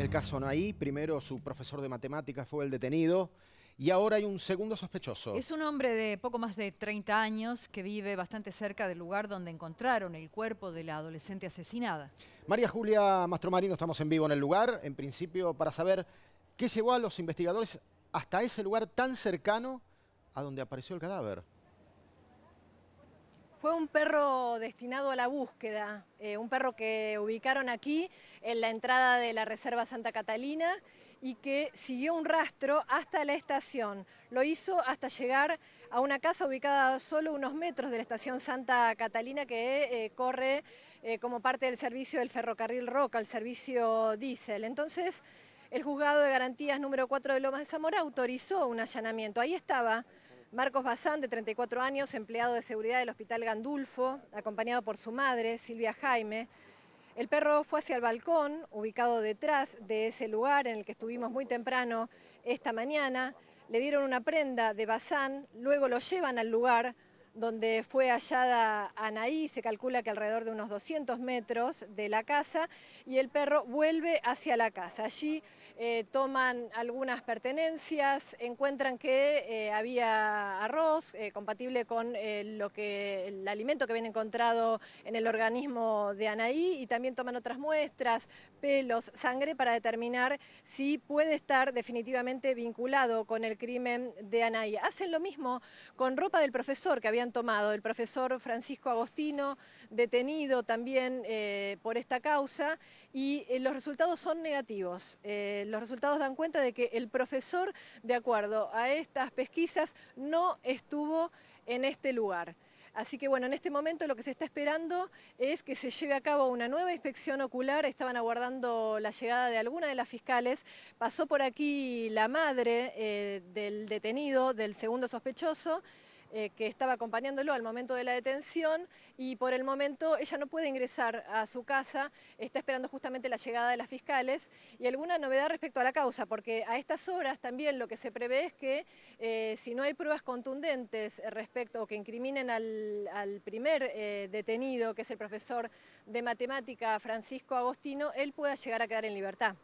El caso no ahí. primero su profesor de matemáticas fue el detenido y ahora hay un segundo sospechoso. Es un hombre de poco más de 30 años que vive bastante cerca del lugar donde encontraron el cuerpo de la adolescente asesinada. María Julia Mastromarino, estamos en vivo en el lugar, en principio para saber qué llevó a los investigadores hasta ese lugar tan cercano a donde apareció el cadáver. Fue un perro destinado a la búsqueda, eh, un perro que ubicaron aquí en la entrada de la Reserva Santa Catalina y que siguió un rastro hasta la estación. Lo hizo hasta llegar a una casa ubicada solo unos metros de la estación Santa Catalina que eh, corre eh, como parte del servicio del ferrocarril Roca, el servicio diésel. Entonces, el juzgado de garantías número 4 de Lomas de Zamora autorizó un allanamiento. Ahí estaba Marcos Bazán, de 34 años, empleado de seguridad del Hospital Gandulfo, acompañado por su madre, Silvia Jaime. El perro fue hacia el balcón, ubicado detrás de ese lugar en el que estuvimos muy temprano esta mañana. Le dieron una prenda de Bazán, luego lo llevan al lugar donde fue hallada Anaí, se calcula que alrededor de unos 200 metros de la casa, y el perro vuelve hacia la casa. Allí eh, toman algunas pertenencias, encuentran que eh, había arroz eh, compatible con lo que, el alimento que habían encontrado en el organismo de Anaí, y también toman otras muestras, pelos, sangre, para determinar si puede estar definitivamente vinculado con el crimen de Anaí. Hacen lo mismo con ropa del profesor que había tomado. El profesor Francisco Agostino, detenido también eh, por esta causa, y eh, los resultados son negativos. Eh, los resultados dan cuenta de que el profesor, de acuerdo a estas pesquisas, no estuvo en este lugar. Así que bueno, en este momento lo que se está esperando es que se lleve a cabo una nueva inspección ocular. Estaban aguardando la llegada de alguna de las fiscales. Pasó por aquí la madre del detenido, del segundo sospechoso. Eh, que estaba acompañándolo al momento de la detención y por el momento ella no puede ingresar a su casa, está esperando justamente la llegada de las fiscales y alguna novedad respecto a la causa, porque a estas horas también lo que se prevé es que eh, si no hay pruebas contundentes respecto o que incriminen al, primer eh, detenido, que es el profesor de matemática Francisco Agostino, él pueda llegar a quedar en libertad.